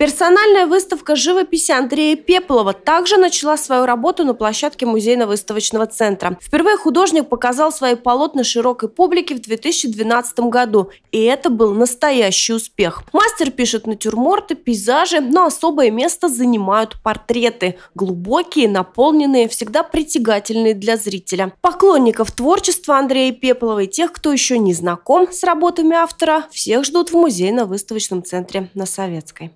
Персональная выставка живописи Андрея Пеплова также начала свою работу на площадке музейно-выставочного центра. Впервые художник показал свои полотна широкой публике в 2012 году, и это был настоящий успех. Мастер пишет натюрморты, пейзажи, но особое место занимают портреты. Глубокие, наполненные, всегда притягательные для зрителя. Поклонников творчества Андрея Пеплова и тех, кто еще не знаком с работами автора, всех ждут в музейно-выставочном центре на Советской.